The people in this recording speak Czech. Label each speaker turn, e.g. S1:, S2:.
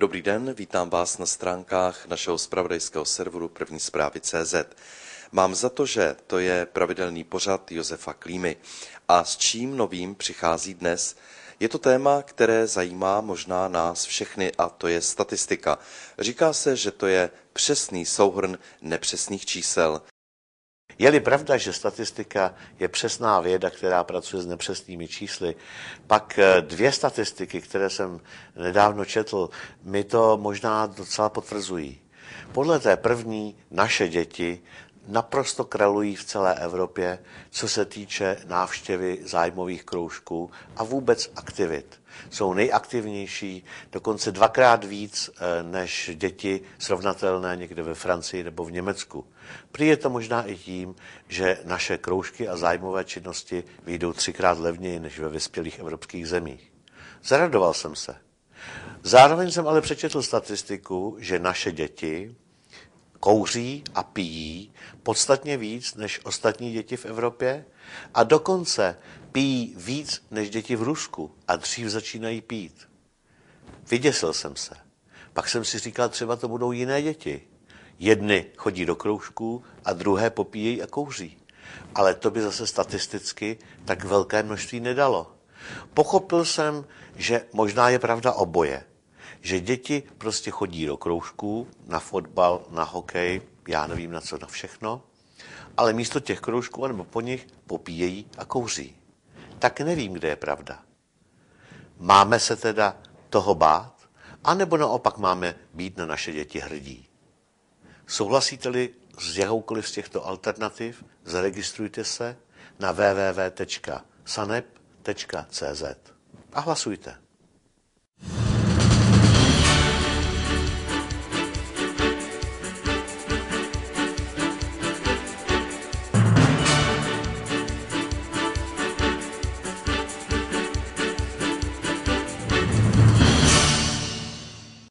S1: Dobrý den, vítám vás na stránkách našeho spravodajského serveru první zprávy CZ. Mám za to, že to je pravidelný pořad Josefa Klímy. A s čím novým přichází dnes? Je to téma, které zajímá možná nás všechny a to je statistika. Říká se, že to
S2: je přesný souhrn nepřesných čísel. Je-li pravda, že statistika je přesná věda, která pracuje s nepřesnými čísly, pak eh, dvě statistiky, které jsem nedávno četl, mi to možná docela potvrzují. Podle té první naše děti naprosto kralují v celé Evropě, co se týče návštěvy zájmových kroužků a vůbec aktivit. Jsou nejaktivnější, dokonce dvakrát víc eh, než děti srovnatelné někde ve Francii nebo v Německu. Prý je to možná i tím, že naše kroužky a zájmové činnosti vyjdou třikrát levněji než ve vyspělých evropských zemích. Zaradoval jsem se. Zároveň jsem ale přečetl statistiku, že naše děti, kouří a pijí podstatně víc než ostatní děti v Evropě a dokonce pijí víc než děti v Rusku a dřív začínají pít. Vyděsil jsem se. Pak jsem si říkal, třeba to budou jiné děti. Jedny chodí do kroužků a druhé popíjejí a kouří. Ale to by zase statisticky tak velké množství nedalo. Pochopil jsem, že možná je pravda oboje, že děti prostě chodí do kroužků, na fotbal, na hokej, já nevím na co, na všechno, ale místo těch kroužků nebo po nich popíjejí a kouří. Tak nevím, kde je pravda. Máme se teda toho bát? A nebo naopak máme být na naše děti hrdí? Souhlasíte-li s jakoukoliv z těchto alternativ, zaregistrujte se na www.sanep.cz a hlasujte.